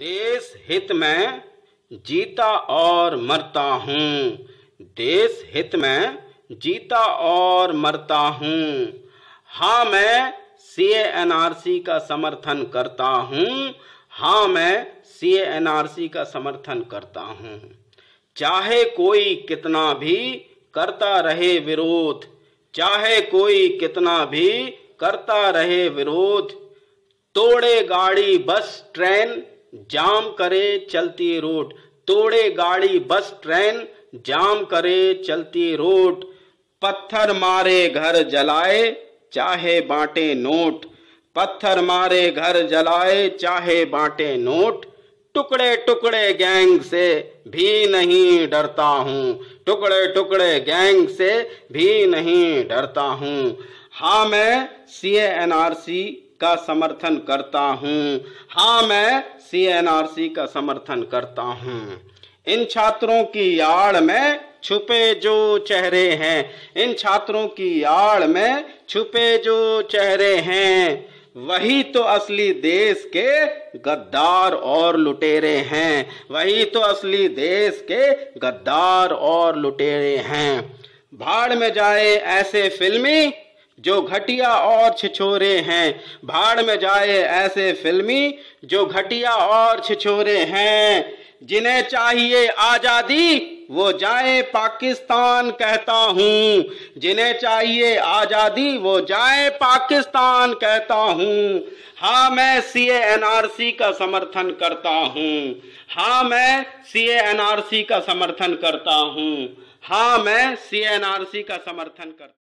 देश हित में जीता और मरता हूँ देश हित में जीता और मरता हूँ हाँ मैं सी सी का समर्थन करता हूँ हाँ मैं सी सी का समर्थन करता हूँ चाहे कोई कितना भी करता रहे विरोध चाहे कोई कितना भी करता रहे विरोध तोड़े गाड़ी बस ट्रेन जाम करे चलती रोड तोड़े गाड़ी बस ट्रेन जाम करे चलती रोड पत्थर मारे घर जलाए चाहे बांटे नोट पत्थर मारे घर जलाए चाहे बांटे नोट टुकड़े टुकड़े गैंग से भी नहीं डरता हूँ टुकड़े टुकड़े गैंग से भी नहीं डरता हूँ हाँ मैं सी एन आर सी का समर्थन करता हूँ हाँ मैं सीएनआरसी का समर्थन करता हूँ इन छात्रों की आड़ में छुपे जो चेहरे हैं इन छात्रों की आड़ में छुपे जो चेहरे हैं वही तो असली देश के गद्दार और लुटेरे हैं वही तो असली देश के गद्दार और लुटेरे हैं भाड़ में जाए ऐसे फिल्मी जो घटिया और छिछोरे हैं भाड़ में जाए ऐसे फिल्मी जो घटिया और छिछोरे हैं जिन्हें चाहिए आजादी वो जाए पाकिस्तान कहता हूँ जिन्हें चाहिए आजादी वो जाए पाकिस्तान कहता हूँ हाँ मैं सी एन आर सी का समर्थन करता हूँ हाँ मैं सी एन आर सी का समर्थन करता हूँ हाँ मैं सी एन आर सी का समर्थन करता